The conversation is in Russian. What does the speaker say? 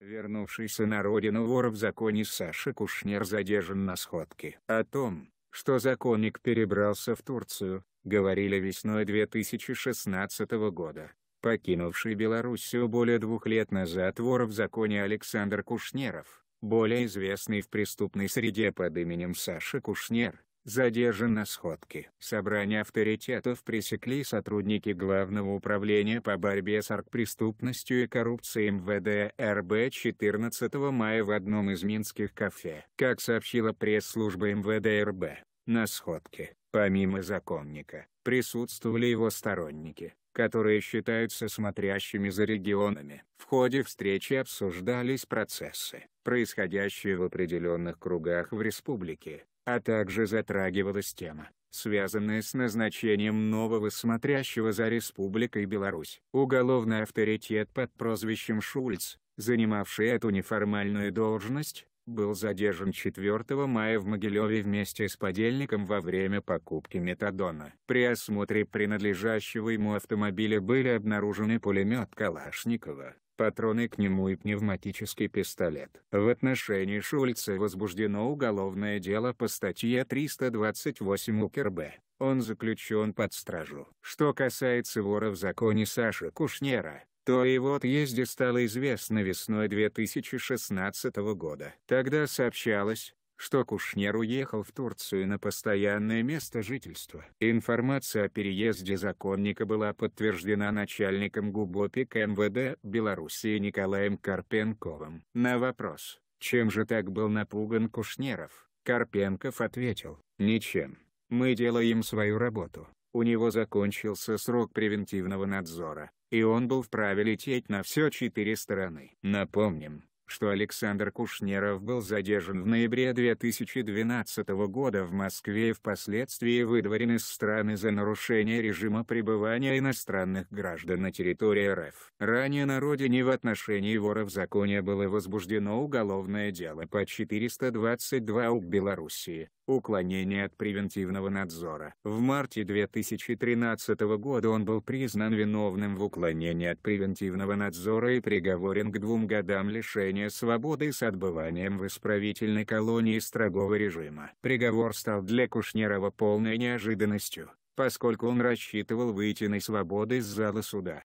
Вернувшийся на родину вор в законе Саша Кушнер задержан на сходке. О том, что законник перебрался в Турцию, говорили весной 2016 года. Покинувший Белоруссию более двух лет назад вор в законе Александр Кушнеров, более известный в преступной среде под именем Саша Кушнер, задержан на сходке. Собрание авторитетов пресекли сотрудники Главного управления по борьбе с аркпреступностью и коррупцией МВД РБ 14 мая в одном из минских кафе. Как сообщила пресс-служба МВД РБ, на сходке, помимо законника, присутствовали его сторонники которые считаются смотрящими за регионами. В ходе встречи обсуждались процессы, происходящие в определенных кругах в республике, а также затрагивалась тема, связанная с назначением нового смотрящего за Республикой Беларусь. Уголовный авторитет под прозвищем Шульц, занимавший эту неформальную должность, был задержан 4 мая в Могилеве вместе с подельником во время покупки метадона. При осмотре принадлежащего ему автомобиля были обнаружены пулемет Калашникова, патроны к нему и пневматический пистолет. В отношении Шульца возбуждено уголовное дело по статье 328 УК РБ. Он заключен под стражу. Что касается вора в законе Саши Кушнера, то и его отъезде стало известно весной 2016 года. Тогда сообщалось, что Кушнер уехал в Турцию на постоянное место жительства. Информация о переезде законника была подтверждена начальником ГУБОПИК МВД Белоруссии Николаем Карпенковым. На вопрос, чем же так был напуган Кушнеров, Карпенков ответил, «Ничем. Мы делаем свою работу. У него закончился срок превентивного надзора, и он был вправе лететь на все четыре стороны. Напомним, что Александр Кушнеров был задержан в ноябре 2012 года в Москве и впоследствии выдворен из страны за нарушение режима пребывания иностранных граждан на территории РФ. Ранее на родине в отношении вора в законе было возбуждено уголовное дело по 422 УК Белоруссии уклонение от превентивного надзора. В марте 2013 года он был признан виновным в уклонении от превентивного надзора и приговорен к двум годам лишения свободы с отбыванием в исправительной колонии строгого режима. Приговор стал для Кушнерова полной неожиданностью поскольку он рассчитывал выйти на свободу из зала суда.